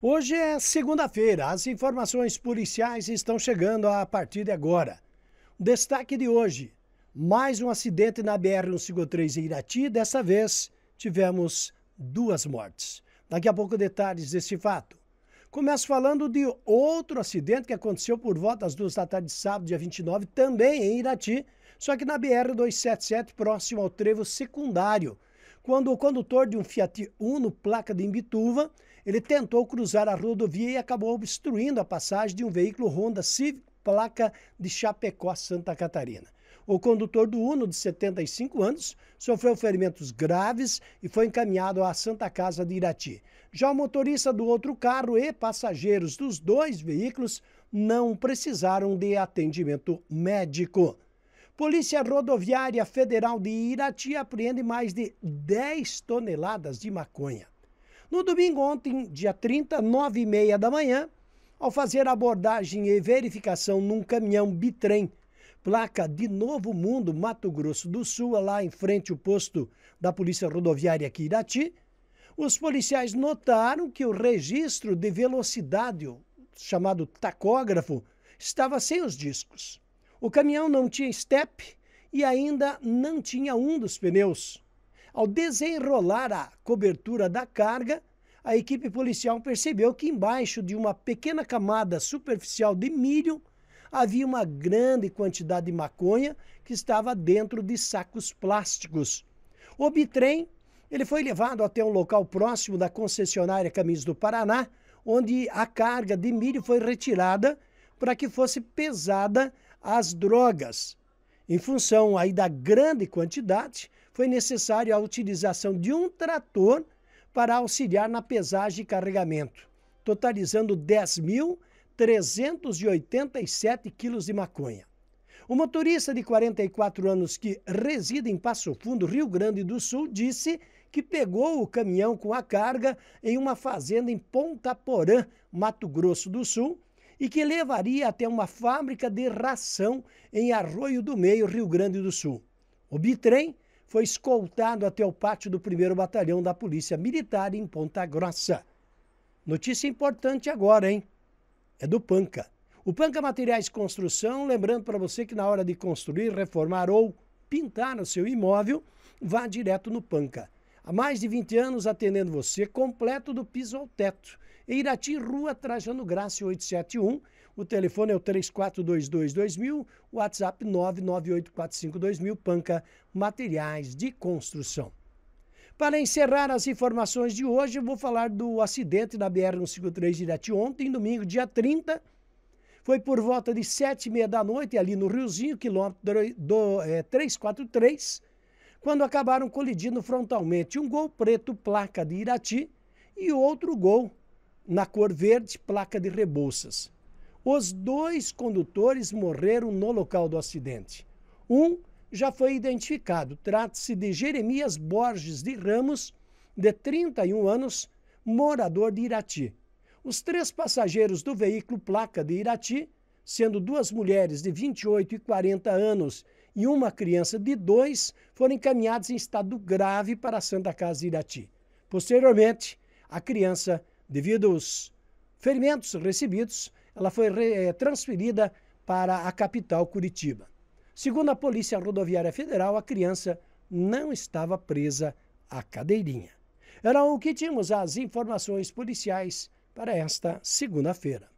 Hoje é segunda-feira, as informações policiais estão chegando a partir de agora. destaque de hoje: mais um acidente na BR-153 em Irati. Dessa vez tivemos duas mortes. Daqui a pouco detalhes desse fato. Começo falando de outro acidente que aconteceu por volta das duas da tarde de sábado, dia 29, também em Irati, só que na BR-277, próximo ao trevo secundário, quando o condutor de um Fiat Uno, placa de Imbituva, ele tentou cruzar a rodovia e acabou obstruindo a passagem de um veículo Honda Civic, placa de Chapecó, Santa Catarina. O condutor do Uno, de 75 anos, sofreu ferimentos graves e foi encaminhado à Santa Casa de Irati. Já o motorista do outro carro e passageiros dos dois veículos não precisaram de atendimento médico. Polícia Rodoviária Federal de Irati apreende mais de 10 toneladas de maconha. No domingo ontem, dia 30, 9 e meia da manhã, ao fazer abordagem e verificação num caminhão bitrem, placa de Novo Mundo, Mato Grosso do Sul, lá em frente ao posto da Polícia Rodoviária Quirati, os policiais notaram que o registro de velocidade, chamado tacógrafo, estava sem os discos. O caminhão não tinha step e ainda não tinha um dos pneus. Ao desenrolar a cobertura da carga, a equipe policial percebeu que embaixo de uma pequena camada superficial de milho havia uma grande quantidade de maconha que estava dentro de sacos plásticos. O bitrem ele foi levado até um local próximo da concessionária Caminhos do Paraná, onde a carga de milho foi retirada para que fosse pesada as drogas. Em função aí da grande quantidade, foi necessário a utilização de um trator para auxiliar na pesagem e carregamento, totalizando 10.387 quilos de maconha. O motorista de 44 anos que reside em Passo Fundo, Rio Grande do Sul, disse que pegou o caminhão com a carga em uma fazenda em Ponta Porã, Mato Grosso do Sul, e que levaria até uma fábrica de ração em Arroio do Meio, Rio Grande do Sul. O bitrem foi escoltado até o pátio do 1 Batalhão da Polícia Militar em Ponta Grossa. Notícia importante agora, hein? É do Panca. O Panca Materiais Construção, lembrando para você que na hora de construir, reformar ou pintar o seu imóvel, vá direto no Panca. Há mais de 20 anos atendendo você completo do piso ao teto em Irati, Rua Trajano Graça 871. O telefone é o 34222000, o WhatsApp 998452000, Panca Materiais de Construção. Para encerrar as informações de hoje, eu vou falar do acidente da BR-153 de Irati ontem, domingo, dia 30. Foi por volta de sete e meia da noite, ali no Riozinho, quilômetro do, é, 343, quando acabaram colidindo frontalmente um gol preto, placa de Irati, e outro gol na cor verde, placa de Rebouças. Os dois condutores morreram no local do acidente. Um já foi identificado. Trata-se de Jeremias Borges de Ramos, de 31 anos, morador de Irati. Os três passageiros do veículo placa de Irati, sendo duas mulheres de 28 e 40 anos e uma criança de dois, foram encaminhados em estado grave para a Santa Casa de Irati. Posteriormente, a criança Devido aos ferimentos recebidos, ela foi eh, transferida para a capital Curitiba. Segundo a Polícia Rodoviária Federal, a criança não estava presa à cadeirinha. Era o que tínhamos as informações policiais para esta segunda-feira.